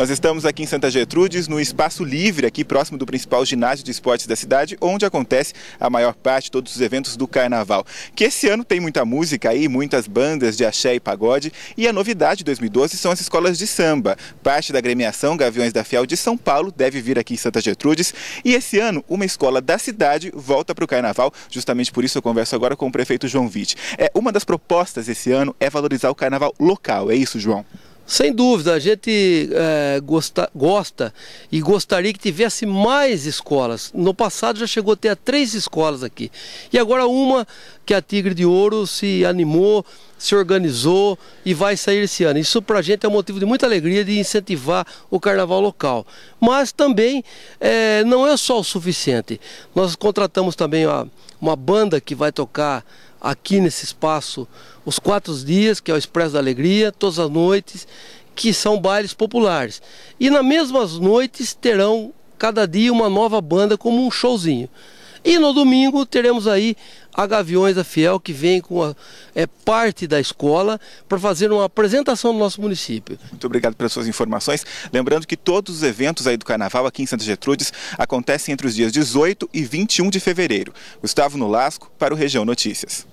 Nós estamos aqui em Santa Gertrudes, no espaço livre, aqui próximo do principal ginásio de esportes da cidade, onde acontece a maior parte todos os eventos do carnaval. Que esse ano tem muita música aí, muitas bandas de axé e pagode. E a novidade de 2012 são as escolas de samba. Parte da gremiação Gaviões da Fiel de São Paulo deve vir aqui em Santa Gertrudes. E esse ano, uma escola da cidade volta para o carnaval. Justamente por isso eu converso agora com o prefeito João Vitt. É, uma das propostas esse ano é valorizar o carnaval local, é isso, João? Sem dúvida, a gente é, gosta, gosta e gostaria que tivesse mais escolas. No passado já chegou a ter três escolas aqui. E agora uma que a Tigre de Ouro se animou se organizou e vai sair esse ano. Isso para a gente é um motivo de muita alegria de incentivar o carnaval local. Mas também é, não é só o suficiente. Nós contratamos também uma, uma banda que vai tocar aqui nesse espaço os quatro dias, que é o Expresso da Alegria, todas as noites, que são bailes populares. E nas mesmas noites terão cada dia uma nova banda como um showzinho. E no domingo teremos aí a Gaviões da Fiel, que vem com a, é, parte da escola para fazer uma apresentação do nosso município. Muito obrigado pelas suas informações. Lembrando que todos os eventos aí do Carnaval aqui em Santa Gertrudes acontecem entre os dias 18 e 21 de fevereiro. Gustavo Nolasco para o Região Notícias.